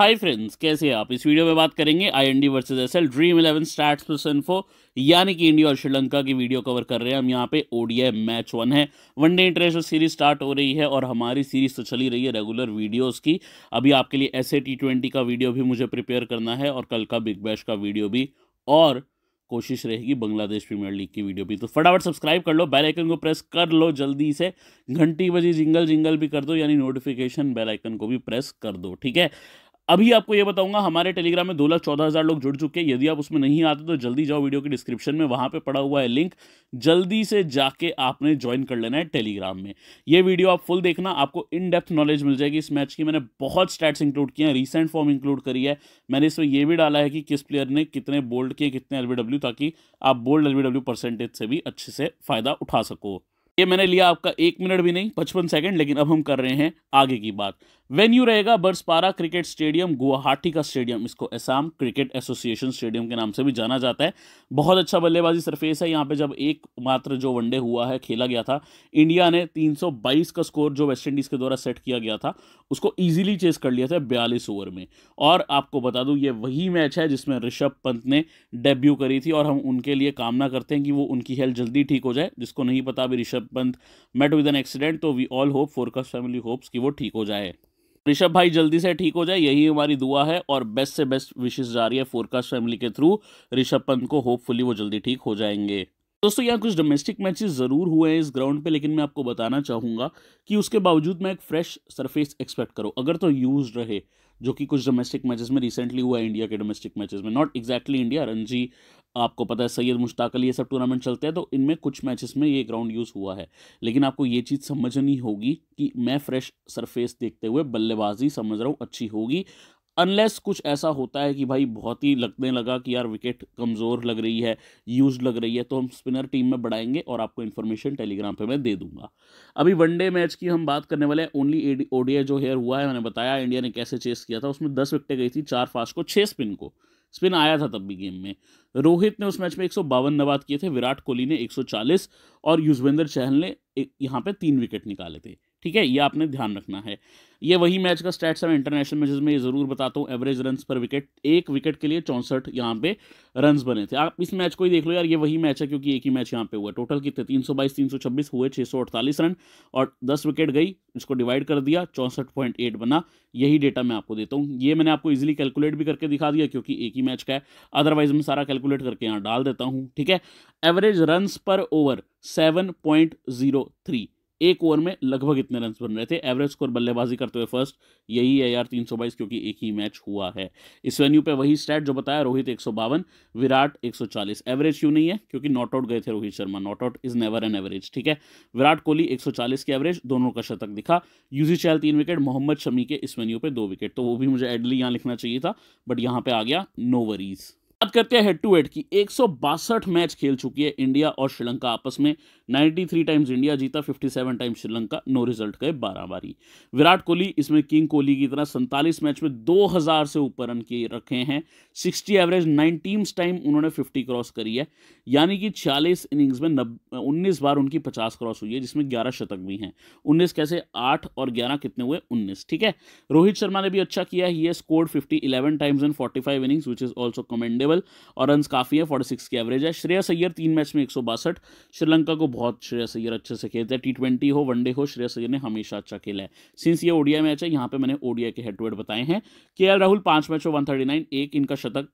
hi friends कैसे हैं आप इस वीडियो में बात करेंगे IND versus SL dream eleven stats plus info यानी कि इंडिया और श्रीलंका की वीडियो कवर कर रहे हैं हम यहाँ पे ओडीआई मैच वन है वनडे इंटरनेशनल सीरीज स्टार्ट हो रही है और हमारी सीरीज तो चली रही है रेगुलर वीडियोस की अभी आपके लिए एस ए का वीडियो भी मुझे प्रिपेयर करना है और कल का बिग बैश का वीडियो भी और कोशिश रहेगी बांग्लादेश प्रीमियर लीग की वीडियो भी तो फटाफट सब्सक्राइब कर लो बेल आइकन को प्रेस कर लो जल्दी से घंटी बजी जिंगल जिंगल भी कर दो यानी नोटिफिकेशन बेल आइकन को भी प्रेस कर दो ठीक है अभी आपको ये बताऊंगा हमारे टेलीग्राम में दो लाख चौदह हज़ार लोग जुड़ चुके हैं यदि आप उसमें नहीं आते तो जल्दी जाओ वीडियो के डिस्क्रिप्शन में वहाँ पे पड़ा हुआ है लिंक जल्दी से जाके आपने ज्वाइन कर लेना है टेलीग्राम में ये वीडियो आप फुल देखना आपको इन डेप्थ नॉलेज मिल जाएगी इस मैच की मैंने बहुत स्टैट्स इंक्लूड किए हैं रिसेंट फॉर्म इंक्लूड करी है मैंने इसमें यह भी डाला है कि किस प्लेयर ने कितने बोल्ड किए कितने एलबीडब्ल्यू ताकि आप बोल्ड एलबीडब्ल्यू परसेंटेज से भी अच्छे से फ़ायदा उठा सको ये मैंने लिया आपका एक मिनट भी नहीं पचपन सेकंड लेकिन अब हम कर रहे हैं आगे की बात वेन्यू रहेगा बर्सपारा क्रिकेट स्टेडियम गुवाहाटी का स्टेडियम इसको असम क्रिकेट एसोसिएशन स्टेडियम के नाम से भी जाना जाता है बहुत अच्छा बल्लेबाजी सरफेस है यहाँ पे जब एक मात्र जो वनडे हुआ है खेला गया था इंडिया ने 322 का स्कोर जो वेस्ट इंडीज़ के द्वारा सेट किया गया था उसको ईजिली चेस कर लिया था बयालीस ओवर में और आपको बता दूँ ये वही मैच है जिसमें ऋषभ पंत ने डेब्यू करी थी और हम उनके लिए कामना करते हैं कि वो उनकी हेल्थ जल्दी ठीक हो जाए जिसको नहीं पता अभी Rishabh Pant met with an accident तो we all hope forecast family hopes कि वो ठीक हो जाए ऋषभ भाई जल्दी से ठीक हो जाए यही हमारी दुआ है और बेस्ट से बेस्ट विशेष जा रही है फोरकास्ट फैमिली के थ्रू ऋषभ पंत को होपफुली वो जल्दी ठीक हो जाएंगे दोस्तों यहाँ कुछ डोमेस्टिक मैचेस ज़रूर हुए हैं इस ग्राउंड पे लेकिन मैं आपको बताना चाहूंगा कि उसके बावजूद मैं एक फ्रेश सरफेस एक्सपेक्ट करूँ अगर तो यूज रहे जो कि कुछ डोमेस्टिक मैचेस में रिसेंटली हुआ है इंडिया के डोमेस्टिक मैचेस में नॉट एग्जैक्टली इंडिया रणजी आपको पता है सैयद मुश्ताक अली ये सब टूर्नामेंट चलते हैं तो इनमें कुछ मैचेस में ये ग्राउंड यूज़ हुआ है लेकिन आपको ये चीज़ समझनी होगी कि मैं फ्रेश सरफेस देखते हुए बल्लेबाजी समझ रहा हूँ अच्छी होगी अनलेस कुछ ऐसा होता है कि भाई बहुत ही लगने लगा कि यार विकेट कमज़ोर लग रही है यूज लग रही है तो हम स्पिनर टीम में बढ़ाएंगे और आपको इन्फॉर्मेशन टेलीग्राम पे मैं दे दूंगा अभी वनडे मैच की हम बात करने वाले हैं ओनली ओडिया जो हेयर हुआ है मैंने बताया इंडिया ने कैसे चेस किया था उसमें दस विकटें गई थी चार फास्ट को छः स्पिन को स्पिन आया था तब भी गेम में रोहित ने उस मैच में एक नवाद किए थे विराट कोहली ने 140 और युजवेंद्र चहल ने यहाँ पे तीन विकेट निकाले थे ठीक है ये आपने ध्यान रखना है ये वही मैच का स्टैट्स है इंटरनेशनल मैचेस में ये जरूर बताता हूँ एवरेज रन पर विकेट एक विकेट के लिए चौंसठ यहाँ पे रन बने थे आप इस मैच को ही देख लो यार ये वही मैच है क्योंकि एक ही मैच यहाँ पे हुआ टोटल कितने तीन सौ बाईस तीन सौ छब्बीस हुए छः सौ अड़तालीस रन और दस विकेट गई इसको डिवाइड कर दिया चौंसठ पॉइंट एट बना यही डेटा मैं आपको देता हूँ ये मैंने आपको इजिली कैलकुलेट भी करके दिखा दिया क्योंकि एक ही मैच का है अदरवाइज मैं सारा कैलकुलेट करके यहाँ डाल देता हूँ ठीक है average run per over seven point zero three एक ओवर में लगभग इतने रन बन रहे थे एवरेज स्कोर बल्लेबाजी करते हुए फर्स्ट यही है यार तीन क्योंकि एक ही मैच हुआ है इस वेन्यू पे वही स्टैट जो बताया रोहित एक विराट एक एवरेज क्यों नहीं है क्योंकि नॉट आउट गए थे Rohit Sharma not out is never an average ठीक है विराट कोहली एक की एवरेज दोनों का शतक दिखा यूजी चैल तीन विकेट मोहम्मद शमी के इस वेन्यू पर दो विकेट तो वो भी मुझे एडली यहाँ लिखना चाहिए था बट यहाँ पर आ गया नो वरीज़ बात करते हैं हेड टू हेड की एक मैच खेल चुकी है इंडिया और श्रीलंका आपस में 93 टाइम्स इंडिया जीता 57 टाइम्स श्रीलंका नो रिजल्ट गए बारह बारी विराट कोहली इसमें किंग कोहली की तरह सैंतालीस मैच में 2000 से ऊपर रन किए रखे हैं 60 एवरेज नाइन टीम्स टाइम उन्होंने 50 क्रॉस करी है यानी कि 46 इनिंग्स में नब उन्नीस बार उनकी पचास क्रॉस हुई है जिसमें ग्यारह शतक भी हैं उन्नीस कैसे आठ और ग्यारह कितने हुए उन्नीस ठीक है रोहित शर्मा ने भी अच्छा किया ही है scored fifty eleven times in 45 innings which is also commendable available और रन काफ़ी है फोर्टी सिक्स की एवरेज है श्रेयस अय्यर तीन मैच में एक सौ बासठ श्रीलंका को बहुत श्रेयस अय्यर अच्छे से खेलते हैं टी ट्वेंटी हो वनडे हो श्रेयस अय्यर ने हमेशा अच्छा खेला है सिंस ये ओडिया मैच है यहाँ पे मैंने ओडिया के हेड टू हेड बताए हैं के राहुल पांच मैच हो वन थर्टी नाइन एक इनका शतक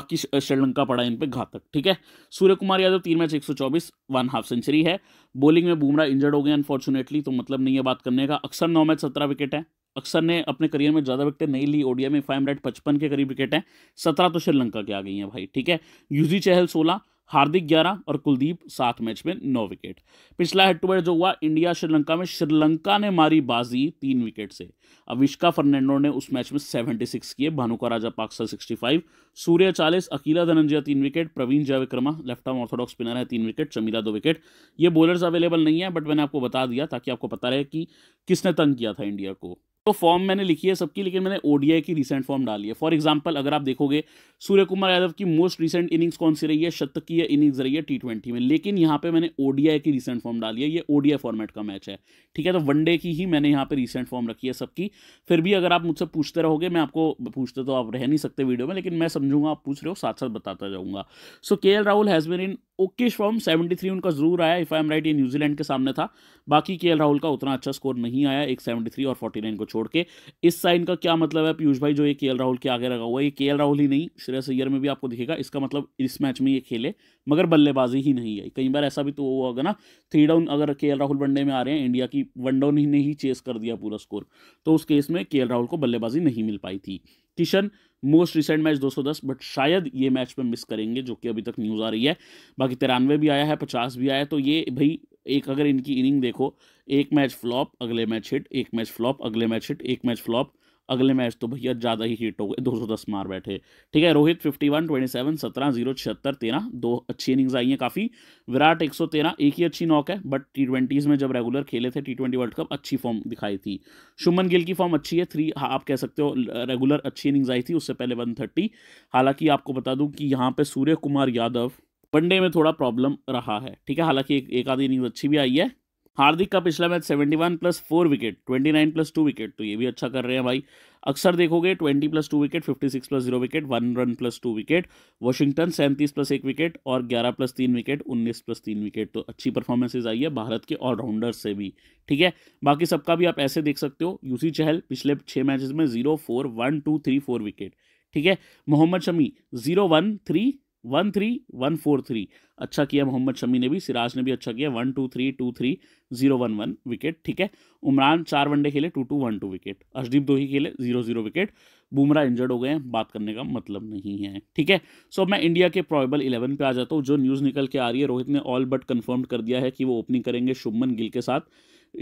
बाकी श्रीलंका पड़ा इन पे घातक ठीक है सूर्य कुमार यादव तीन मैच 124 वन हाफ सेंचुरी है बॉलिंग में बुमराह इंजर्ड हो गए अनफॉर्चुनेटली तो मतलब नहीं है बात करने का अक्सर नौ मैच सत्रह विकेट है अक्सर ने अपने करियर में ज़्यादा विकेटें नहीं ली ओडिया में फाइव हंड्रेड पचपन के करीब विकेट हैं सत्रह तो श्रीलंका के आ गई हैं भाई ठीक है यूजी चहल सोलह हार्दिक ग्यारह और कुलदीप सात मैच में नौ विकेट पिछला हेड टू हेड जो हुआ इंडिया श्रीलंका में श्रीलंका ने मारी बाजी तीन विकेट से अविष्का फर्नांडो ने उस मैच में सेवेंटी सिक्स किए Bhanuka Rajapaksa sixty five Surya चालीस अकीला धनंजय तीन wicket Praveen Jayawickrama left arm orthodox spinner है तीन विकेट चमीला दो विकेट ये बॉलर्स अवेलेबल नहीं है बट मैंने आपको बता दिया ताकि आपको पता रहे कि किसने तंग किया था इंडिया को तो फॉर्म मैंने लिखी है सबकी लेकिन मैंने ओडीआई की रिसेंट फॉर्म डाली है फॉर एग्जाम्पल अगर आप देखोगे सूर्य कुमार यादव की मोस्ट रिसेंट इनिंग्स कौन सी रही है शतकीय इनिंग्स रही है टी में लेकिन यहाँ पे मैंने ओडीआई की रिसेंट फॉर्म डाली है ये ओडीआई फॉर्मेट का मैच है ठीक है तो वनडे की ही मैंने यहाँ पे रिसेंट फॉर्म रखी है सबकी फिर भी अगर आप मुझसे पूछते रहोगे मैं आपको पूछते तो आप रह नहीं सकते वीडियो में लेकिन मैं समझूंगा आप पूछ रहे हो साथ साथ बताता जाऊंगा so K Rahul has been in okay form seventy three उनका जरूर आया इफ आई एम राइट ये न्यूजीलैंड के सामने था बाकी के राहुल का उतना अच्छा स्कोर नहीं आया एक सेवेंटी थ्री और फोर्टी नाइन को छोड़ छोड़ के इस साइन का क्या मतलब है पीयूष भाई जो ये के राहुल के आगे लगा हुआ है ये के राहुल ही नहीं श्रेय सैयर में भी आपको दिखेगा इसका मतलब इस मैच में ये खेले मगर बल्लेबाजी ही नहीं आई कई बार ऐसा भी तो वो होगा ना थ्री डाउन अगर के राहुल वनडे में आ रहे हैं इंडिया की वन डाउन ही नहीं चेस कर दिया पूरा स्कोर तो उस केस में के राहुल को बल्लेबाजी नहीं मिल पाई थी Kishan most recent match 210 but शायद ये मैच में मिस करेंगे जो कि अभी तक न्यूज़ आ रही है बाकी तिरानवे भी आया है पचास भी आया है तो ये भाई एक अगर इनकी इनिंग देखो एक मैच फ्लॉप अगले मैच हिट एक मैच फ्लॉप अगले मैच हिट एक मैच फ्लॉप अगले मैच तो भैया ज़्यादा ही हिट हो गए 210 मार बैठे ठीक है रोहित 51 27 17 जीरो छिहत्तर तेरह दो अच्छी इनिंग्स आई हैं काफ़ी विराट 113 एक ही अच्छी नॉक है बट टी ट्वेंटीज़ में जब रेगुलर खेले थे टी ट्वेंटी वर्ल्ड कप अच्छी फॉर्म दिखाई थी शुमन गिल की फॉर्म अच्छी है थ्री हाँ आप कह सकते हो रेगुलर अच्छी इनिंग्स आई थी उससे पहले वन हालांकि आपको बता दूँ कि यहाँ पर सूर्य कुमार यादव वनडे में थोड़ा प्रॉब्लम रहा है ठीक है हालांकि एक, एक आधी इनिंग अच्छी भी आई है हार्दिक का पिछला match 71 plus four wicket 29 plus two wicket तो ये भी अच्छा कर रहे हैं भाई अक्सर देखोगे 20 plus two wicket 56 plus zero wicket one run plus two wicket Washington सैंतीस प्लस एक विकेट और 11 प्लस तीन विकेट 19 प्लस तीन विकेट तो अच्छी परफॉर्मेंसेज आई है भारत के ऑलराउंडर से भी ठीक है बाकी सबका भी आप ऐसे देख सकते हो यूसी चहल पिछले छः मैचेज में zero four one two three four wicket ठीक है Mohammed Shami zero one three one three one four three अच्छा किया मोहम्मद शमी ने भी सिराज ने भी अच्छा किया one two three two three zero one one wicket ठीक है उमरान चार वनडे खेले two two one two wicket Arshdeep दोही खेले zero zero wicket Bumrah injured हो गए हैं बात करने का मतलब नहीं है ठीक है सो मैं इंडिया के प्रॉबेबल इलेवन पे आ जाता हूँ जो न्यूज़ निकल के आ रही है रोहित ने ऑल बट कन्फर्म कर दिया है कि वो ओपनिंग करेंगे शुभमन गिल के साथ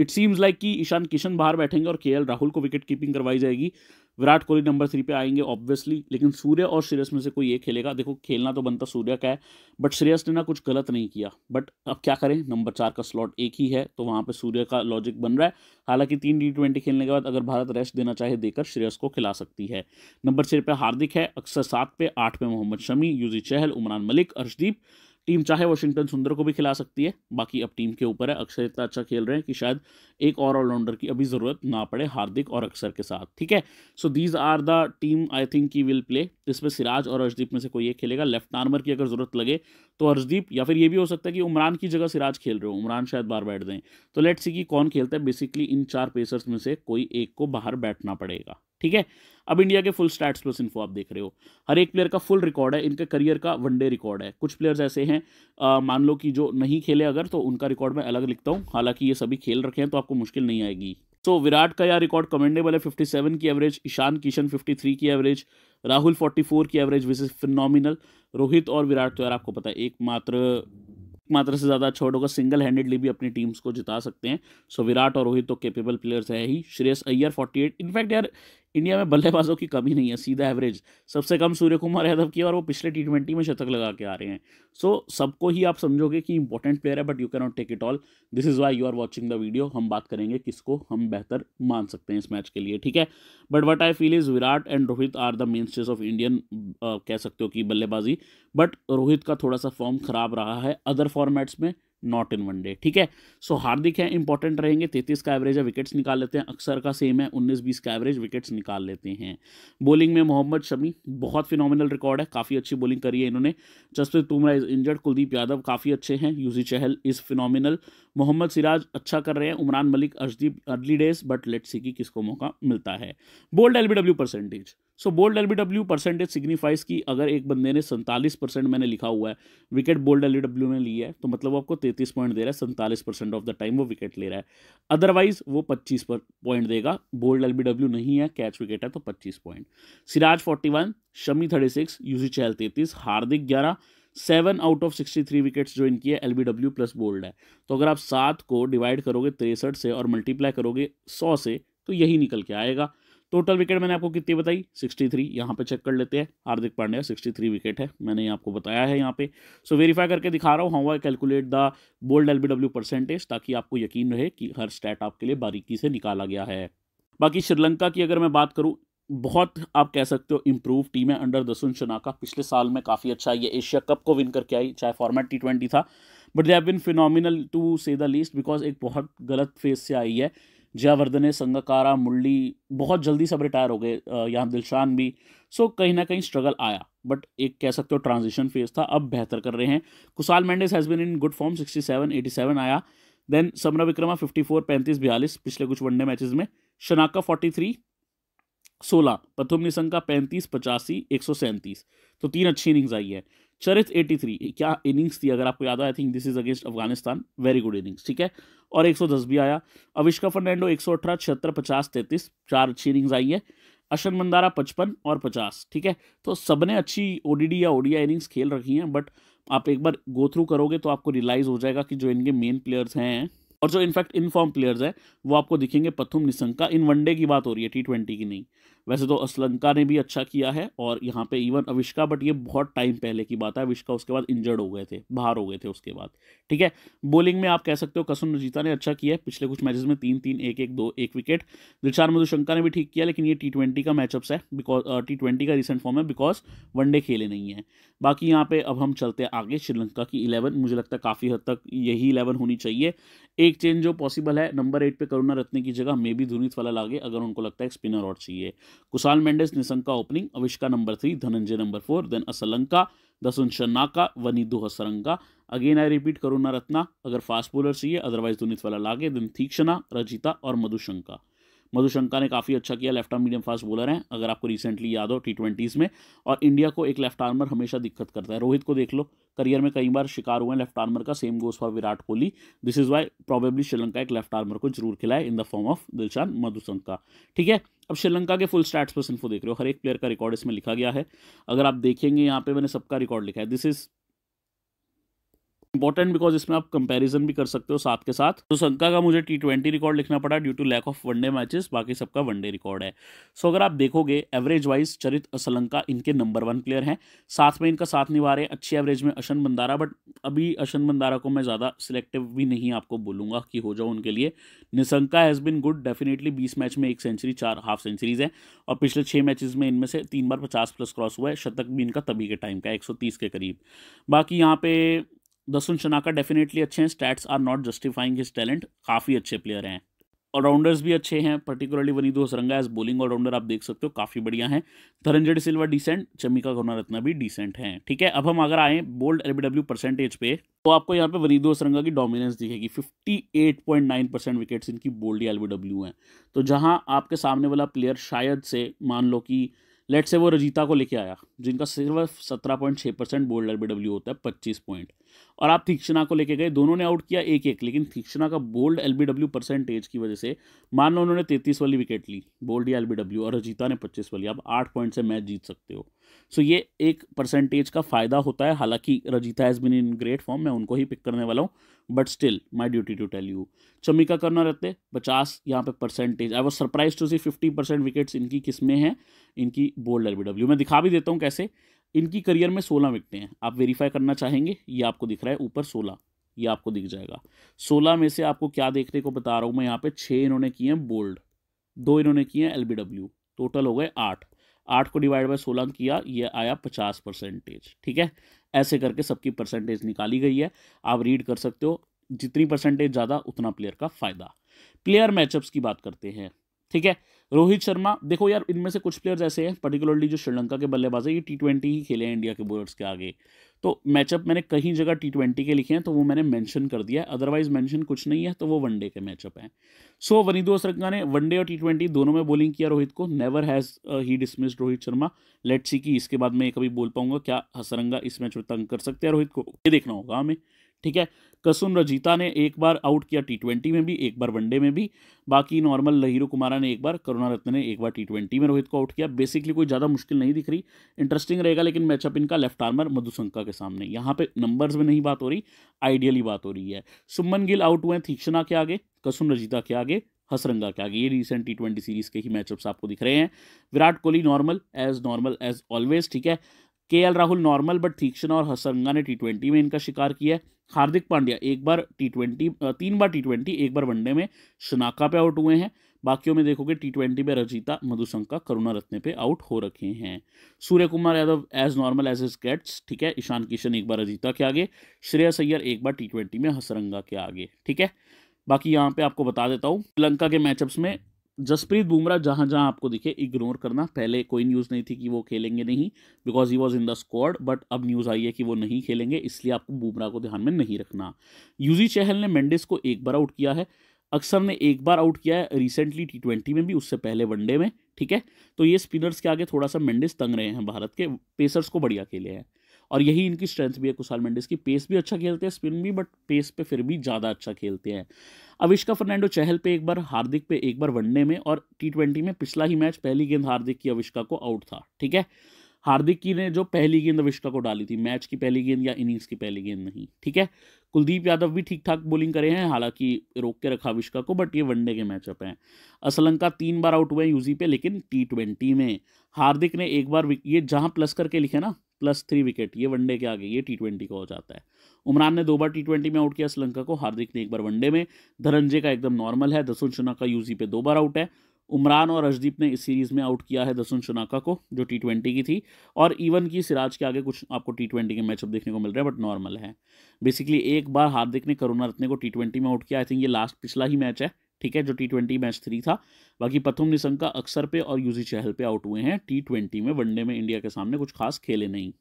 इट सीम्स लाइक कि ईशान किशन बाहर बैठेंगे और के राहुल को विकेट कीपिंग करवाई जाएगी विराट कोहली नंबर थ्री पे आएंगे ऑब्वियसली लेकिन सूर्य और श्रेयस में से कोई ये खेलेगा देखो खेलना तो बनता सूर्य का है बट श्रेयस ने ना कुछ गलत नहीं किया बट अब क्या करें नंबर चार का स्लॉट एक ही है तो वहाँ पे सूर्य का लॉजिक बन रहा है हालांकि तीन टी ट्वेंटी खेलने के बाद अगर भारत रेस्ट देना चाहे देकर श्रेयस को खिला सकती है नंबर छः पे हार्दिक है अक्सर सात पे आठ पे मोहम्मद शमी यूजी चहल उमरान मलिक अर्शदीप टीम चाहे वाशिंगटन सुंदर को भी खिला सकती है बाकी अब टीम के ऊपर है अक्षर इतना अच्छा खेल रहे हैं कि शायद एक और ऑलराउंडर की अभी ज़रूरत ना पड़े हार्दिक और अक्षर के साथ ठीक है so these are the team I think की विल प्ले जिसमें सिराज और अर्शदीप में से कोई एक खेलेगा लेफ्ट आर्मर की अगर ज़रूरत लगे तो अर्शदीप या फिर ये भी हो सकता है कि उमरान की जगह सिराज खेल रहे हो उमरान शायद बाहर बैठ दें तो लेट सी कि कौन खेलता है बेसिकली इन चार पेसर्स में से कोई एक को बाहर बैठना पड़ेगा ठीक है अब इंडिया के फुल स्टैट्स प्लस इन्फो आप देख रहे हो हर एक प्लेयर का फुल रिकॉर्ड है इनके करियर का वनडे रिकॉर्ड है कुछ प्लेयर्स ऐसे हैं मान लो कि जो नहीं खेले अगर तो उनका रिकॉर्ड मैं अलग लिखता हूँ हालांकि ये सभी खेल रखे हैं तो आपको मुश्किल नहीं आएगी सो so, विराट का यह रिकॉर्ड कमेंडेबल है फिफ्टी की एवरेज ईशान किशन फिफ्टी की एवरेज राहुल फोर्टी की average which is phenomenal Rohit और विराट तो यार आपको पता है एकमात्र मात्र से ज़्यादा छोड़ अच्छा होगा सिंगल हैंडेडली भी अपनी टीम्स को जिता सकते हैं सो so, विराट और रोहित तो केपेबल प्लेयर्स है ही श्रेयस अय्यर 48 इनफैक्ट यार इंडिया में बल्लेबाजों की कमी नहीं है सीधा एवरेज सबसे कम सूर्य कुमार यादव की और वो पिछले टी ट्वेंटी में शतक लगा के आ रहे हैं सो so, सबको ही आप समझोगे कि इंपॉर्टेंट प्लेयर है but you can not take it all this is why you are watching the video हम बात करेंगे किसको हम बेहतर मान सकते हैं इस मैच के लिए ठीक है but what I feel is Virat and Rohit are the main stage of Indian कह सकते हो कि बल्लेबाजी बट रोहित का थोड़ा सा फॉर्म खराब रहा है अदर फॉर्मेट्स में नॉट इन वन डे ठीक है सो हार्दिक है इंपॉर्टेंट रहेंगे तैतीस का एवरेज है विकेट्स निकाल लेते हैं अक्सर का सेम है उन्नीस बीस का एवरेज विकेट्स निकाल लेते हैं बॉलिंग में मोहम्मद शमी बहुत फिनोमिनल रिकॉर्ड है काफ़ी अच्छी बॉलिंग करी है इन्होंने जसप्रीत तुमरा इज इंजर्ड कुलदीप यादव काफ़ी अच्छे हैं यूजी चहल इज़ फिनोमिनल मोहम्मद सिराज अच्छा कर रहे हैं Umran Malik Arshdeep early days but let's see किसको मौका मिलता है bowled L percentage so bowled L B W percentage signifies की अगर एक बंदे ने सैंतालीस परसेंट मैंने लिखा हुआ है wicket bowled L B W में लिया है तो मतलब वो आपको तैतीस पॉइंट दे रहा है सैंतालीस परसेंट ऑफ द टाइम वो विकेट ले रहा है अदरवाइज वो पच्चीस पर पॉइंट देगा बोल्ड एल बी डब्ल्यू नहीं है कैच विकेट है तो पच्चीस point Siraj forty one Shami thirty six Yuzi Chahal तैतीस हार्दिक ग्यारह seven out of sixty three wickets जो इनकी है L B W plus bowled है तो अगर आप सात को डिवाइड करोगे तिरसठ से और मल्टीप्लाई करोगे सौ से तो यही निकल के आएगा टोटल विकेट मैंने आपको कितनी बताई 63 थ्री यहाँ पर चेक कर लेते हैं हार्दिक पांड्या 63 विकेट है मैंने ये आपको बताया है यहाँ पे सो so, वेरीफाई करके दिखा रहा हूँ how I calculate the bowled L percentage ताकि आपको यकीन रहे कि हर स्टैट आपके लिए बारीकी से निकाला गया है बाकी श्रीलंका की अगर मैं बात करूँ बहुत आप कह सकते हो इम्प्रूव टीम है अंडर दसुन शनाका पिछले साल में काफ़ी अच्छा ये एशिया कप को विन करके आई चाहे फॉर्मेट टी ट्वेंटी था but they have been phenomenal to say the least because एक बहुत गलत फेज से आई है जयावर्धने संगकारा मुरली बहुत जल्दी सब रिटायर हो गए यहाँ दिलशान भी सो कहीं ना कहीं स्ट्रगल आया बट एक कह सकते हो ट्रांजिशन फेज था अब बेहतर कर रहे हैं Kusal Mendis has been in good form sixty seven eighty seven आया then Samarawickrama fifty four पैंतीस बयालीस पिछले कुछ वनडे मैचेस में शनाका फोर्टी थ्री सोलह पथुम निशंका पैंतीस पचासी एक सौ सैंतीस तो तीन अच्छी इनिंग्स आई है चरित 83 क्या इनिंग्स थी अगर आपको याद I think this is against Afghanistan very good innings ठीक है और 110 भी आया अविष्का फर्नैंडो एक सौ अठारह छिहत्तर पचास तैंतीस चार अच्छी इनिंग्स आई है अशन मंदारा पचपन और पचास ठीक है तो सबने अच्छी ओडीडी या ओडिया इनिंग्स खेल रखी हैं बट आप एक बार गो थ्रू करोगे तो आपको रियलाइज़ हो जाएगा कि जो इनके मेन प्लेयर्स हैं और जो इनफैक्ट इनफॉर्म प्लेयर्स हैं वो आपको दिखेंगे पथुम निशंका इन वनडे की बात हो रही है टी ट्वेंटी की नहीं वैसे तो असलंका ने भी अच्छा किया है और यहाँ पे इवन अविष्का बट ये बहुत टाइम पहले की बात है अविष्का उसके बाद इंजर्ड हो गए थे बाहर हो गए थे उसके बाद ठीक है बॉलिंग में आप कह सकते हो कसुन रजीता ने अच्छा किया है पिछले कुछ मैचेस में तीन तीन एक एक दो एक विकेट दिलचार मधुशंका ने भी ठीक किया लेकिन ये टी ट्वेंटी का मैचअप्स है बिकॉज टी ट्वेंटी का रिसेंट फॉर्म है बिकॉज वनडे खेले नहीं है बाकी यहाँ पे अब हम चलते हैं आगे श्रीलंका की इलेवन मुझे लगता है काफ़ी हद तक यही इलेवन होनी चाहिए एक चेंज जो पॉसिबल है नंबर एट पे करुणा रत्ने की जगह मे बी धुनीत वाला लागे अगर उनको लगता है स्पिनर और चाहिए Kusal Mendis Nissanka opening Avishka number three Dhananjaya number four then Asalanka Dasun Shanaka Wanindu Hasaranga again I repeat Karunaratne अगर फास्ट बोलर चाहिए अदरवाइज दुनित वाला लागे देन थीक्षणा रजिता और मधुशंका मधुशंका ने काफ़ी अच्छा किया left arm medium fast bowler हैं अगर आपको रिसेंटली याद हो टी ट्वेंटीज़ में और इंडिया को एक लेफ्ट आर्मर हमेशा दिक्कत करता है रोहित को देख लो करियर में कई बार शिकार हुए हैं लेफ्ट आर्मर का same goes for Virat Kohli this is why probably Sri Lanka एक लेफ्ट आर्मर को जरूर खिलाए in the form of Dilshan Madushanka ठीक है अब श्रीलंका के फुल स्टैट्स पर सिंफो देख रहे हो हर एक प्लेयर का रिकॉर्ड इसमें लिखा गया है अगर आप देखेंगे यहाँ पे मैंने सबका रिकॉर्ड लिखा है दिस इज़ इंपॉर्टेंट बिकॉज इसमें आप कंपैरिजन भी कर सकते हो साथ के साथ तो संका का मुझे टी ट्वेंटी रिकॉर्ड लिखना पड़ा due to lack of one day matches बाकी सबका वनडे रिकॉर्ड है सो so, अगर आप देखोगे एवरेज वाइज चरित असलंका इनके नंबर वन प्लेयर हैं साथ में इनका साथ निभा रहे अच्छी एवरेज में अशन बंदारा बट अभी अशन बंदारा को मैं ज़्यादा सिलेक्टिव भी नहीं आपको बोलूँगा कि हो जाओ उनके लिए Nissanka has been good definitely बीस मैच में एक सेंचुरी चार हाफ सेंचुरीज है और पिछले छः मैचेज़ में इनमें से तीन बार पचास प्लस क्रॉस हुआ है शतक भी इनका तभी के टाइम का एक के करीब बाकी यहाँ पे दसुन शनाका डेफिनेटली अच्छे हैं stats are not justifying his talent काफ़ी अच्छे प्लेयर हैं ऑलराउंडर्स भी अच्छे हैं particularly Wanindu Hasaranga as bowling allrounder आप देख सकते हो काफ़ी बढ़िया हैं धरंजड़ सिल्वा डिसेंट चमिका रत्ना भी डिसेंट हैं ठीक है अब हम अगर आए बोल्ड एलबीडब्ल्यू परसेंटेज पे तो आपको यहाँ पे वनीदो हसरंगा की डोमिनेंस दिखेगी 58.9 परसेंट विकेट्स इनकी बोल्ड एलबीडब्ल्यू हैं तो जहाँ आपके सामने वाला प्लेयर शायद से मान लो कि लेट से वो रजीता को लेके आया जिनका सिर्फ सत्रह पॉइंट छः परसेंट बोल्ड एल होता है पच्चीस पॉइंट और आप थीक्षणा को लेके गए दोनों ने आउट किया एक एक लेकिन थीक्षणा का बोल्ड डब्ल्यू परसेंटेज की वजह से मान लो उन्होंने तैतीस वाली विकेट ली बोल्ड या डब्ल्यू और अजीता ने पच्चीस वाली आप आठ पॉइंट से मैच जीत सकते हो सो ये एक परसेंटेज का फ़ायदा होता है हालांकि Rajitha has been in great form मैं उनको ही पिक करने वाला हूँ but still my duty to tell you Chamika करना रहते पचास यहाँ पे percentage I was surprise to see fifty percent wickets इनकी किस में हैं इनकी बोल्ड एल मैं दिखा भी देता हूँ कैसे इनकी करियर में सोलह विकटें हैं आप वेरीफाई करना चाहेंगे ये आपको दिख रहा है ऊपर सोलह ये आपको दिख जाएगा सोलह में से आपको क्या देखने को बता रहा हूँ मैं यहाँ पे छः इन्होंने किए हैं बोल्ड दो इन्होंने किए हैं एल टोटल हो गए आठ आठ को डिवाइड बाय सोलह किया ये आया पचास परसेंटेज ठीक है ऐसे करके सबकी परसेंटेज निकाली गई है आप रीड कर सकते हो जितनी परसेंटेज ज़्यादा उतना प्लेयर का फ़ायदा प्लेयर मैचअप्स की बात करते हैं ठीक है रोहित शर्मा देखो यार इनमें से कुछ प्लेयर्स ऐसे हैं पर्टिकुलरली जो श्रीलंका के बल्लेबाज है ये टी ट्वेंटी ही खेले हैं इंडिया के बोलर्स के आगे तो मैचअप मैंने कहीं जगह टी ट्वेंटी के लिखे हैं तो वो मैंने मेंशन कर दिया है अदरवाइज मेंशन कुछ नहीं है तो वो वनडे के मैचअप हैं सो so, वनीदो असरंगा ने वनडे और टी ट्वेंटी दोनों में बॉलिंग किया रोहित को never has he dismissed Rohit Sharma let's see कि इसके बाद मैं कभी बोल पाऊंगा क्या हसरंगा इस मैच में तंग कर सकते हैं रोहित को ये देखना होगा हमें ठीक है कसुन रजीता ने एक बार आउट किया टी ट्वेंटी में भी एक बार वनडे में भी बाकी नॉर्मल लहीरू कुमारा ने एक बार करुणा रत्न ने एक बार टी ट्वेंटी में रोहित को आउट किया बेसिकली कोई ज़्यादा मुश्किल नहीं दिख रही इंटरेस्टिंग रहेगा लेकिन मैचअप इनका लेफ्ट आर्मर मधुशंका के सामने यहाँ पे नंबर्स में नहीं बात हो रही आइडियली बात हो रही है सुमन गिल आउट हुए थीक्षणा के आगे कसुन रजीता के आगे हसरंगा के आगे ये रिसेंट टी ट्वेंटी सीरीज़ के ही मैचअप्स आपको दिख रहे हैं Virat Kohli normal as normal as always ठीक है K L Rahul normal but Theekshana और हसरंगा ने टी ट्वेंटी में इनका शिकार किया है हार्दिक पांड्या एक बार टी ट्वेंटी तीन बार टी ट्वेंटी एक बार वनडे में शनाका पे आउट हुए हैं बाकियों में देखोगे टी ट्वेंटी में रजीता मधुशंका करुणा रत्ने पे आउट हो रखे हैं Suryakumar Yadav as normal as it gets ठीक है ईशान किशन एक बार रजीता के आगे श्रेय सैयर एक बार टी ट्वेंटी में हसरंगा के आगे ठीक है बाकी यहाँ पे आपको बता देता हूँ श्रीलंका के मैचअप्स में जसप्रीत बुमराह जहाँ जहाँ आपको दिखे इग्नोर करना पहले कोई न्यूज़ नहीं थी कि वो खेलेंगे नहीं because he was in the squad but अब न्यूज़ आई है कि वो नहीं खेलेंगे इसलिए आपको बुमराह को ध्यान में नहीं रखना यूजी चहल ने मेंडिस को एक बार आउट किया है अक्सर ने एक बार आउट किया है रिसेंटली टी ट्वेंटी में भी उससे पहले वनडे में ठीक है तो ये स्पिनर्स के आगे थोड़ा सा मेंडिस तंग रहे हैं भारत के पेसर्स को बढ़िया खेले हैं और यही इनकी स्ट्रेंथ भी है कुशाल मेंडिस की पेस भी अच्छा खेलते हैं स्पिन भी बट पेस पे फिर भी ज़्यादा अच्छा खेलते हैं अविष्का फर्नांडो चहल पे एक बार हार्दिक पे एक बार वनडे में और टी ट्वेंटी में पिछला ही मैच पहली गेंद हार्दिक की अविष्का को आउट था ठीक है हार्दिक की ने जो पहली गेंद अविष्का को डाली थी मैच की पहली गेंद या इनिंग्स की पहली गेंद नहीं ठीक है कुलदीप यादव भी ठीक ठाक बॉलिंग करे हैं हालांकि रोक के रखा अविष्का को बट ये वनडे के मैचअप हैं असलंका तीन बार आउट हुए हैं यूजी पे लेकिन टी ट्वेंटी में हार्दिक ने एक बार ये जहाँ प्लस करके लिखे ना प्लस थ्री विकेट ये वनडे के आगे ये टी ट्वेंटी का हो जाता है उमरान ने दो बार टी ट्वेंटी में आउट किया श्रीलंका को हार्दिक ने एक बार वनडे में धनंजय का एकदम नॉर्मल है दसुन शना का यूजी पे दो बार आउट है उमरान और अर्जदीप ने इस सीरीज़ में आउट किया है दसुन शनाका को जो टी ट्वेंटी की थी और इवन की सिराज के आगे कुछ आपको टी ट्वेंटी के मैचअप देखने को मिल रहे हैं बट नॉर्मल है बेसिकली एक बार हार्दिक ने करुणा रत्ने को टी ट्वेंटी में आउट किया आई थिंक ये लास्ट पिछला ही मैच है ठीक है जो टी ट्वेंटी मैच थ्री था बाकी पथुम निशंका अक्सर पे और यूजी चहल पे आउट हुए हैं टी ट्वेंटी में वनडे में इंडिया के सामने कुछ खास खेले नहीं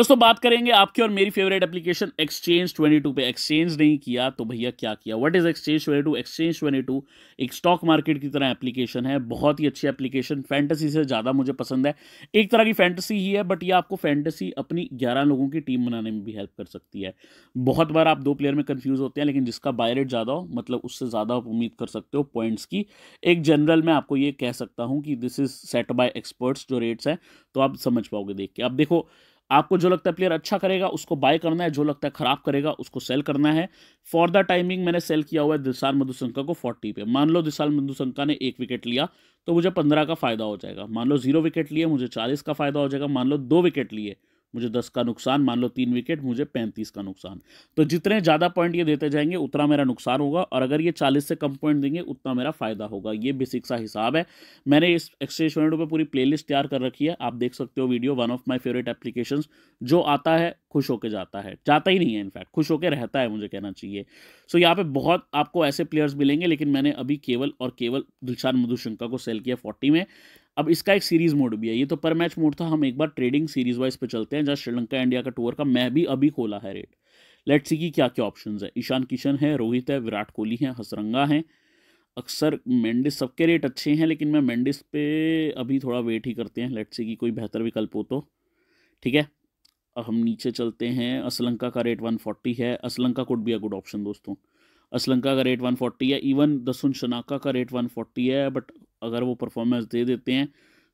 दोस्तों बात करेंगे आपकी और मेरी फेवरेट एप्लीकेशन एक्सचेंज 22 पे एक्सचेंज नहीं किया तो भैया क्या किया व्हाट इज एक्सचेंज 22 एक्सचेंज 22 एक स्टॉक मार्केट की तरह एप्लीकेशन है बहुत ही अच्छी एप्लीकेशन फैंटेसी से ज़्यादा मुझे पसंद है एक तरह की फैंटेसी ही है बट ये आपको फैंटेसी अपनी ग्यारह लोगों की टीम बनाने में भी हेल्प कर सकती है बहुत बार आप दो प्लेयर में कन्फ्यूज होते हैं लेकिन जिसका बाय रेट ज़्यादा हो मतलब उससे ज़्यादा आप उम्मीद कर सकते हो पॉइंट्स की एक जनरल मैं आपको ये कह सकता हूँ कि this is set by experts जो रेट्स हैं तो आप समझ पाओगे देख के आप देखो आपको जो लगता है प्लेयर अच्छा करेगा उसको बाय करना है जो लगता है खराब करेगा उसको सेल करना है फॉर द टाइमिंग मैंने सेल किया हुआ है दिसाल मधुसंका को फोर्टी पे मान लो दिसाल मधुसंका ने एक विकेट लिया तो मुझे पंद्रह का फायदा हो जाएगा मान लो जीरो विकेट लिए मुझे चालीस का फायदा हो जाएगा मान लो दो विकेट लिए मुझे दस का नुकसान मान लो तीन विकेट मुझे पैंतीस का नुकसान तो जितने ज़्यादा पॉइंट ये देते जाएंगे उतना मेरा नुकसान होगा और अगर ये चालीस से कम पॉइंट देंगे उतना मेरा फ़ायदा होगा ये बेसिक सा हिसाब है मैंने इस एक्सचेंज पॉइंट पर पूरी प्ले तैयार कर रखी है आप देख सकते हो video one of my favourite application जो आता है खुश होकर जाता है जाता ही नहीं है इनफैक्ट खुश होकर रहता है मुझे कहना चाहिए सो यहाँ पे बहुत आपको ऐसे प्लेयर्स मिलेंगे लेकिन मैंने अभी केवल और केवल दुलशान मधुशंका को सेल किया फोर्टी में अब इसका एक सीरीज मोड भी है ये तो पर मैच मोड था हम एक बार ट्रेडिंग सीरीज वाइज पे चलते हैं जहाँ श्रीलंका इंडिया का टूर का मैं भी अभी खोला है रेट लेट्स सी की क्या क्या ऑप्शन है ईशान किशन है रोहित है विराट कोहली है हसरंगा हैं अक्सर मेंडिस सबके रेट अच्छे हैं लेकिन मैं मेंडिस पे अभी थोड़ा वेट ही करते हैं लेट्स सी की कोई बेहतर विकल्प हो तो ठीक है अब हम नीचे चलते हैं असलंका का रेट फोर्टी है Asalanka could be a good option दोस्तों असलंका का रेट 140 है इवन दसुन शनाका का रेट 140 है बट अगर वो परफॉर्मेंस दे देते हैं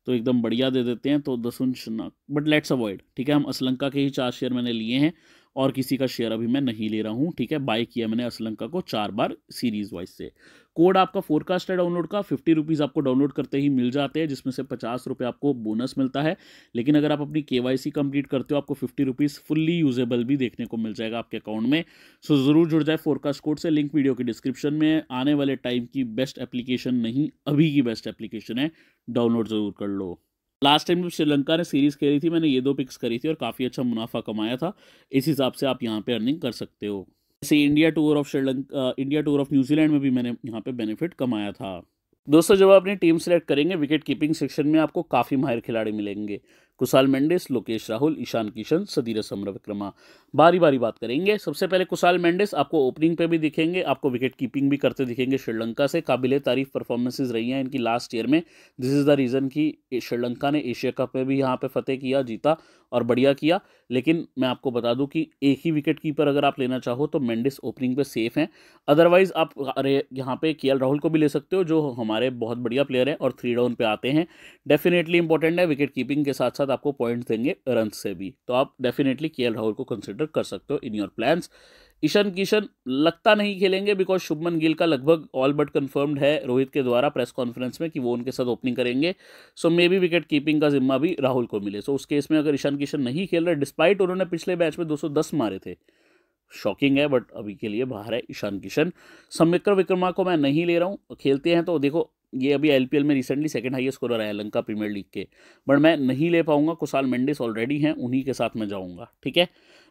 तो एकदम बढ़िया दे देते हैं तो Dasun Shanaka but let's avoid ठीक है हम असलंका के ही चार शेयर मैंने लिए हैं और किसी का शेयर अभी मैं नहीं ले रहा हूँ ठीक है बाय किया मैंने असलंका को चार बार सीरीज वाइज से कोड आपका फोरकास्ट है डाउनलोड का फिफ्टी रुपीज़ आपको डाउनलोड करते ही मिल जाते हैं जिसमें से पचास रुपये आपको बोनस मिलता है लेकिन अगर आप अपनी केवाईसी सी कंप्लीट करते हो आपको फिफ्टी रुपीज़ फुल्ली यूजेबल भी देखने को मिल जाएगा आपके अकाउंट में सो ज़रूर जुड़ जाए फोरकास्ट कोड से लिंक वीडियो के डिस्क्रिप्शन में आने वाले टाइम की बेस्ट एप्लीकेशन नहीं अभी की बेस्ट एप्लीकेशन है डाउनलोड ज़रूर कर लो लास्ट टाइम जब श्रीलंका ने सीरीज़ खेली थी मैंने ये दो पिक्स करी थी और काफ़ी अच्छा मुनाफा कमाया था इस हिसाब से आप यहाँ पे अर्निंग कर सकते हो जैसे India tour of Sri Lanka India tour of New Zealand में भी मैंने यहाँ पे बेनिफिट कमाया था दोस्तों जब आप अपनी टीम सेलेक्ट करेंगे विकेट कीपिंग सेक्शन में आपको काफ़ी माहिर खिलाड़ी मिलेंगे कुशाल मेंडिस लोकेश राहुल ईशान किशन सदीर समर विक्रमा बारी बारी बात करेंगे सबसे पहले कुशाल मेंडिस आपको ओपनिंग पे भी दिखेंगे आपको विकेट कीपिंग भी करते दिखेंगे श्रीलंका से काबिल तारीफ परफॉर्मेंसेज रही हैं इनकी लास्ट ईयर में दिस इज़ द रीज़न कि श्रीलंका ने एशिया कप में भी यहाँ पर फतेह किया जीता और बढ़िया किया लेकिन मैं आपको बता दूं कि एक ही विकेट कीपर अगर आप लेना चाहो तो मेंडिस ओपनिंग पे सेफ हैं अदरवाइज़ आप अरे यहाँ पे के राहुल को भी ले सकते हो जो हमारे बहुत बढ़िया प्लेयर हैं और थ्री डाउन पे आते हैं डेफिनेटली इंपॉर्टेंट है विकेट कीपिंग के साथ साथ साथ आपको पॉइंट देंगे रन से भी तो आप डेफिनेटली के राहुल को कंसिडर कर सकते हो in your plans Ishan Kishan लगता नहीं खेलेंगे बिकॉज शुभमन गिल का लगभग ऑल बट कन्फर्म्ड है रोहित के द्वारा प्रेस कॉन्फ्रेंस में कि वो उनके साथ ओपनिंग करेंगे so maybe wicket keeping का जिम्मा भी राहुल को मिले सो so, उस केस में अगर ईशान किशन नहीं खेल रहे डिस्पाइट उन्होंने पिछले मैच में 210 मारे थे शॉकिंग है बट अभी के लिए बाहर है ईशान किशन समिक्र विक्रमा को मैं नहीं ले रहा हूँ खेलते हैं तो देखो ये अभी एलपीएल में रिसेंटली सेकंड हाईएस्ट स्कोरर है लंका प्रीमियर लीग के बट मैं नहीं ले पाऊंगा कुसाल मेंडिस ऑलरेडी हैं उन्हीं के साथ मैं जाऊंगा ठीक है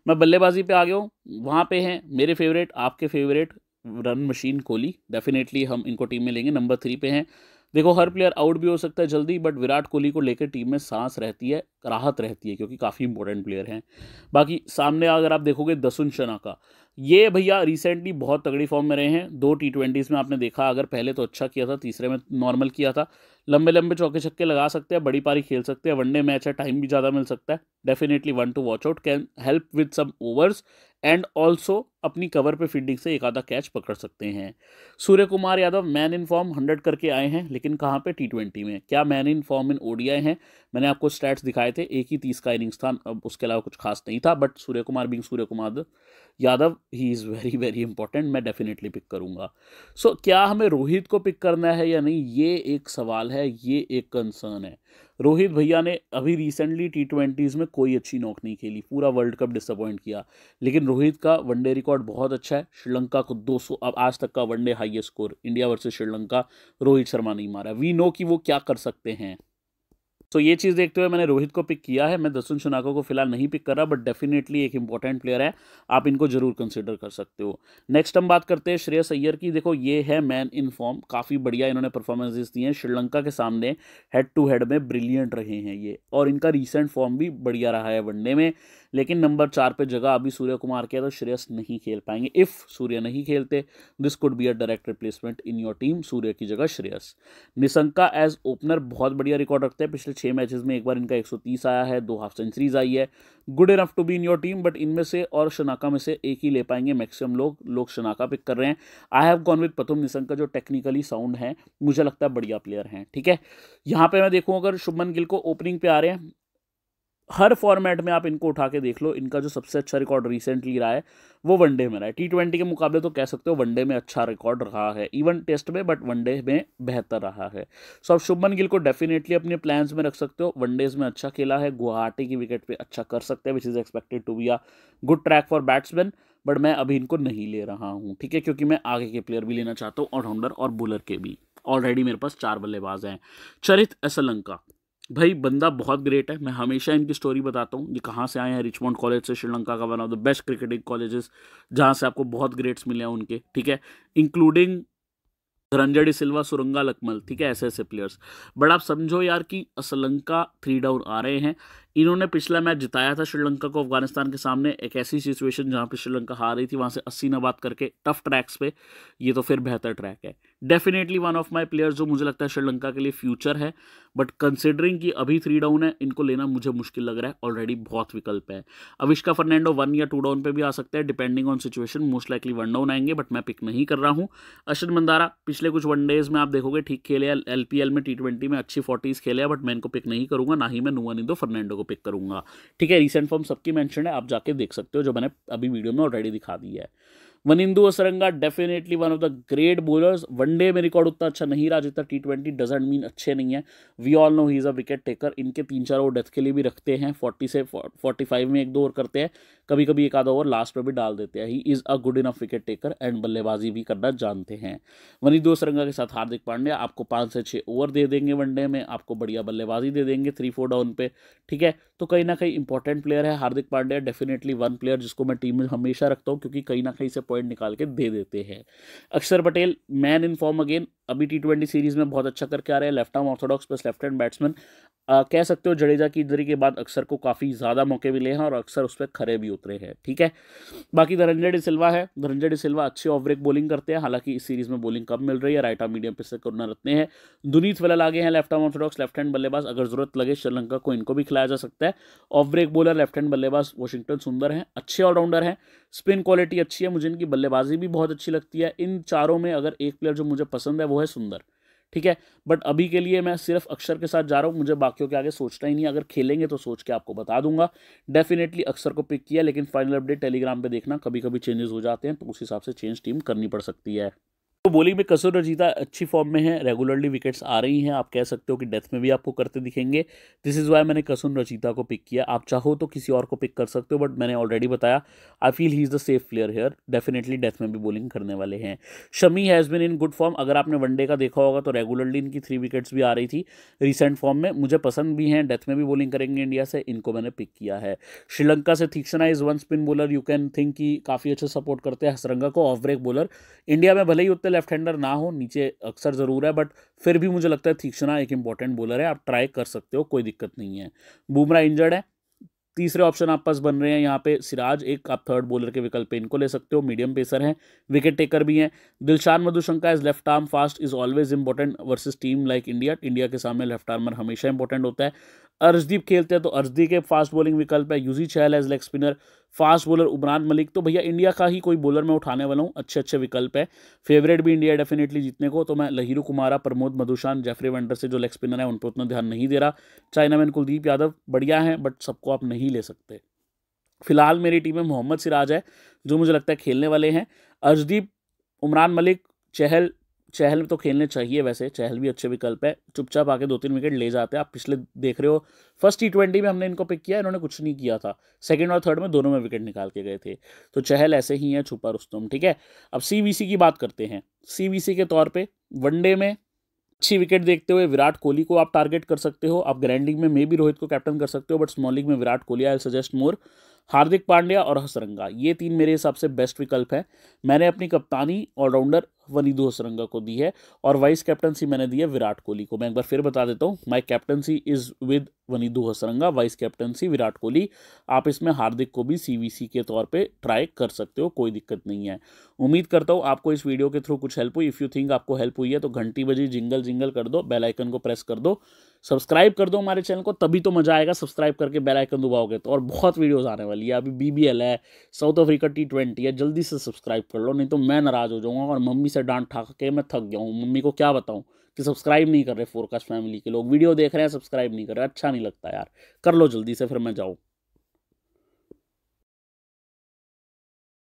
मैं बल्लेबाजी पे आ गया हूँ वहाँ पे हैं मेरे फेवरेट आपके favourite run machine Kohli definitely हम इनको टीम में लेंगे नंबर थ्री पे हैं देखो हर प्लेयर आउट भी हो सकता है जल्दी बट विराट कोहली को लेकर टीम में सांस रहती है राहत रहती है क्योंकि काफ़ी इंपॉर्टेंट प्लेयर हैं बाकी सामने अगर आप देखोगे दसुन शना का ये भैया रिसेंटली बहुत तगड़ी फॉर्म में रहे हैं दो टी ट्वेंटीज़ में आपने देखा अगर पहले तो अच्छा किया था तीसरे में नॉर्मल किया था लंबे लंबे चौके छक्के लगा सकते हैं बड़ी पारी खेल सकते हैं वनडे मैच है टाइम भी ज़्यादा मिल सकता है definitely one to watch out can help with some overs and also अपनी कवर पे फील्डिंग से एक आधा कैच पकड़ सकते हैं Suryakumar Yadav man in form hundred करके आए हैं लेकिन कहाँ पे टी ट्वेंटी में क्या man in form in ODI हैं मैंने आपको स्टैट्स दिखाए थे एक ही तीस का इनिंग्स था अब उसके अलावा कुछ खास नहीं था but Suryakumar being Suryakumar Yadav he is very very important मैं डेफिनेटली पिक करूँगा सो so, क्या हमें रोहित को पिक करना है या नहीं ये एक सवाल है ये एक कंसर्न है रोहित भैया ने अभी रिसेंटली टी ट्वेंटीज़ में कोई अच्छी नोक नहीं खेली पूरा वर्ल्ड कप डिसअपॉइंट किया लेकिन रोहित का वनडे रिकॉर्ड बहुत अच्छा है श्रीलंका को 200 अब आज तक का one day highest score India versus Sri Lanka Rohit Sharma नहीं मारा वी नो कि वो क्या कर सकते हैं तो ये चीज़ देखते हुए मैंने रोहित को पिक किया है मैं दसुन शुनाको को फिलहाल नहीं पिक कर रहा बट डेफिनेटली एक इंपॉर्टेंट प्लेयर है आप इनको जरूर कंसिडर कर सकते हो नेक्स्ट हम बात करते हैं श्रेयस अय्यर की देखो ये है मैन इन फॉर्म काफ़ी बढ़िया इन्होंने परफॉर्मेंसेज दी हैं श्रीलंका के सामने हेड टू हेड में ब्रिलियंट रहे हैं ये और इनका रिसेंट फॉर्म भी बढ़िया रहा है वनडे में लेकिन नंबर चार पे जगह अभी सूर्य कुमार के तो श्रेयस नहीं खेल पाएंगे इफ़ सूर्य नहीं खेलते this could be a direct replacement in your team Surya की जगह श्रेयस निशंका एज ओपनर बहुत बढ़िया रिकॉर्ड रखते हैं पिछले छह मैचेस में एक बार इनका 130 आया है दो हाफ सेंचुरीज आई है good enough to be in your team but इनमें से और शनाका में से एक ही ले पाएंगे मैक्सिमम लोग लोग शनाका पिक कर रहे हैं आई हैव गॉन विद प्रथम निशंका जो टेक्निकली साउंड है मुझे लगता है बढ़िया प्लेयर हैं ठीक है यहाँ पे मैं देखूँ अगर शुभमन गिल को ओपनिंग पे आ रहे हैं हर फॉर्मेट में आप इनको उठा के देख लो इनका जो सबसे अच्छा रिकॉर्ड रिसेंटली रहा है वो वनडे में रहा है टी ट्वेंटी के मुकाबले तो कह सकते हो वनडे में अच्छा रिकॉर्ड रहा है इवन टेस्ट में बट वनडे में बेहतर रहा है सो आप शुभमन गिल को डेफिनेटली अपने प्लान्स में रख सकते हो वनडेज में अच्छा खेला है गुवाहाटी की विकेट पर अच्छा कर सकते हैं which is expected to be a good track for batsman but मैं अभी इनको नहीं ले रहा हूँ ठीक है क्योंकि मैं आगे के प्लेयर भी लेना चाहता हूँ ऑलराउंडर और बॉलर के भी ऑलरेडी मेरे पास चार बल्लेबाज हैं चरित असलंका भाई बंदा बहुत ग्रेट है मैं हमेशा इनकी स्टोरी बताता हूँ ये कहाँ से आए हैं रिचमोंड कॉलेज से श्रीलंका का one of the best cricketing colleges जहाँ से आपको बहुत ग्रेट्स मिले हैं उनके ठीक है इंक्लूडिंग धरंजड़ी सिल्वा सुरंगा लकमल ठीक है ऐसे ऐसे प्लेयर्स बट आप समझो यार कि असलंका थ्री डाउन आ रहे हैं इन्होंने पिछला मैच जिताया था श्रीलंका को अफगानिस्तान के सामने एक ऐसी सिचुएशन जहाँ पर श्रीलंका हार रही थी वहाँ से अस्सी नबाद बात करके टफ ट्रैक्स पे ये तो फिर बेहतर ट्रैक है definitely one of my players जो मुझे लगता है श्रीलंका के लिए फ्यूचर है बट कंसिडरिंग कि अभी थ्री डाउन है इनको लेना मुझे मुश्किल लग रहा है ऑलरेडी बहुत विकल्प है अविष्का फर्नैंडो वन या टू डाउन पर भी आ सकते हैं depending on situation most likely one down आएंगे बट मैं पिक नहीं कर रहा हूँ अश्विन मंदारा पिछले कुछ वन डेज में आप देखोगे ठीक खेले एल में टी में अच्छी फोर्टीज खेले बट मैं इनको पिक नहीं करूँगा ना ही मैं नुआ दो फर्नैंडो को पिक करूँगा ठीक है रिसेंट फॉर्म सबकी मैंशन है आप जाके देख सकते हो जो मैंने अभी वीडियो में ऑलरेडी दिखा दी है Wanindu Hasaranga definitely one of the great bowlers one day में रिकॉर्ड उतना अच्छा नहीं रहा जितना टी ट्वेंटी डजेंट मीन अच्छे नहीं है we all know he is a wicket taker इनके तीन चार ओवर डेथ के लिए भी रखते हैं फोर्टी से फोर्टी फाइव में एक दो ओवर करते हैं कभी कभी एक आधा ओवर लास्ट में भी डाल देते हैं he is a good enough wicket taker and बल्लेबाजी भी करना जानते हैं इंदू असरंगा के साथ हार्दिक पांड्या आपको पाँच से छः ओवर दे देंगे वनडे में आपको बढ़िया बल्लेबाजी दे देंगे थ्री फोर डाउन पे ठीक है तो कहीं ना कहीं इंपॉर्टेंट प्लेयर है Hardik Pandya definitely one player जिसको मैं टीम में हमेशा रखता हूँ क्योंकि कहीं ना कहीं से पॉइंट निकाल के दे देते हैं Axar Patel man in form again अभी टी ट्वेंटी सीरीज़ में बहुत अच्छा करके आ रहे हैं left arm orthodox plus left hand batsman कह सकते हो जडेजा की इधरी के बाद अक्सर को काफ़ी ज़्यादा मौके मिले हैं और अक्सर उस पर खरे भी उतरे हैं ठीक है बाकी डी सिल्वा है डी सिल्वा अच्छे ऑफ ब्रेक बॉलिंग करते हैं हालांकि इस सीरीज़ में बॉलिंग कम मिल रही है राइट आर्म मीडियम पे से करना रत्ने हैं दुनीत फिलहाल आगे हैं left arm orthodox left hand बल्लेबाज अगर जरूरत लगे श्रीलंका को इनको भी खिलाया जा सकता है off break bowler left hand बल्लेबाज वॉशिंगटन सुंदर हैं अच्छे ऑलराउंडर हैं स्पिन क्वालिटी अच्छी है मुझे इनकी बल्लेबाजी भी बहुत अच्छी लगती है इन चारों में अगर एक प्लेयर जो मुझे पसंद है वो वो है सुंदर ठीक है बट अभी के लिए मैं सिर्फ अक्षर के साथ जा रहा हूँ मुझे बाकियों के आगे सोचना ही नहीं अगर खेलेंगे तो सोच के आपको बता दूंगा डेफिनेटली अक्षर को पिक किया लेकिन फाइनल अपडेट टेलीग्राम पे देखना कभी कभी चेंजेस हो जाते हैं तो उस हिसाब से चेंज टीम करनी पड़ सकती है तो बॉलिंग में कसूर रजीदा अच्छी फॉर्म में है रेगुलरली विकेट्स आ रही हैं आप कह सकते हो कि डेथ में भी आपको करते दिखेंगे दिस इज़ वाई मैंने कसुर रजीता को पिक किया आप चाहो तो किसी और को पिक कर सकते हो बट मैंने ऑलरेडी बताया I feel he is the safe player here definitely death में भी बॉलिंग करने वाले हैं Shami has been in good form अगर आपने वनडे का देखा होगा तो रेगुलरली इनकी थ्री विकेट्स भी आ रही थी रिसेंट फॉर्म में मुझे पसंद भी हैं डेथ में भी बॉलिंग करेंगे इंडिया से इनको मैंने पिक किया है श्रीलंका से Theekshana is one spin bowler you can think की काफ़ी अच्छा सपोर्ट करते हैं हसरंगा को ऑफ ब्रेक बॉलर इंडिया में भले ही उतने लेफ्ट हैंडर ना हो नीचे अक्सर ज़रूर है बट फिर भी मुझे लगता है थीक्षणा एक इंपॉर्टेंट बॉलर है आप ट्राई कर सकते हो कोई दिक्कत नहीं है बुमरा इंजर्ड है तीसरे ऑप्शन आप पास बन रहे हैं यहाँ पे सिराज एक आप थर्ड बॉलर के विकल्प इनको ले सकते हो मीडियम पेसर हैं विकेट टेकर भी हैं Dilshan Madushanka is left arm fast is always important versus team like India India के सामने लेफ्ट आर्मर हमेशा इंपॉर्टेंट होता है अर्जदीप खेलते हैं तो अर्जदीप के फास्ट बॉलिंग विकल्प है Yuzi Chahal as leg spinner fast bowler Umran Malik तो भैया इंडिया का ही कोई बॉलर मैं उठाने वाला हूँ अच्छे अच्छे विकल्प है फेवरेट भी इंडिया डेफिनेटली जीतने को तो मैं लहीरू कुमारा प्रमोद मधुशान जेफरी वेंडर से जो लेग स्पिनर है उन पर उतना ध्यान नहीं दे रहा चाइनामैन कुलदीप यादव बढ़िया हैं बट सबको आप नहीं ले सकते फिलहाल मेरी टीम में मोहम्मद सिराज है जो मुझे लगता है खेलने वाले हैं अर्जदीप उमरान मलिक चहल चहल तो खेलने चाहिए वैसे चहल भी अच्छे विकल्प है चुपचाप आके दो तीन विकेट ले जाते हैं आप पिछले देख रहे हो फर्स्ट टी ट्वेंटी में हमने इनको पिक किया इन्होंने कुछ नहीं किया था सेकेंड और थर्ड में दोनों में विकेट निकाल के गए थे तो चहल ऐसे ही हैं छुपा रुस्तम ठीक है अब सी की बात करते हैं सी के तौर पर वनडे में अच्छी विकेट देखते हुए विराट कोहली को आप टारगेट कर सकते हो आप ग्रैंडिंग में मे भी रोहित को कैप्टन कर सकते हो बट स्मॉल लीग में Virat Kohli I suggest more Hardik Pandya और हसरंगा ये तीन मेरे हिसाब से बेस्ट विकल्प है मैंने अपनी कप्तानी ऑलराउंडर वलीद हसरंगा को दी है और वाइस कैप्टनसी मैंने दी है विराट कोहली को मैं एक बार फिर बता देता हूँ my captaincy is with Wanindu Hasaranga vice captaincy Virat Kohli आप इसमें हार्दिक को भी सी के तौर पर ट्राई कर सकते हो कोई दिक्कत नहीं है उम्मीद करता हूँ आपको इस वीडियो के थ्रू कुछ हेल्प हुई इफ़ यू थिंक आपको हेल्प हुई है तो घंटी बजी जिंगल जिंगल कर दो बेलाइकन को प्रेस कर दो सब्सक्राइब कर दो हमारे चैनल को तभी तो मजा आएगा सब्सक्राइब करके बेल आइकन दबाओगे तो और बहुत वीडियोस आने वाली है अभी बीबीएल है साउथ अफ्रीका टी ट्वेंटी है जल्दी से सब्सक्राइब कर लो नहीं तो मैं नाराज़ हो जाऊंगा और मम्मी से से डांट ठाक के मैं थक गया हूँ मम्मी को क्या बताऊँ कि सब्सक्राइब नहीं कर रहे फोरकास्ट फैमिली के लोग वीडियो देख रहे हैं सब्सक्राइब नहीं कर रहे अच्छा नहीं लगता यार कर लो जल्दी से फिर मैं जाऊँ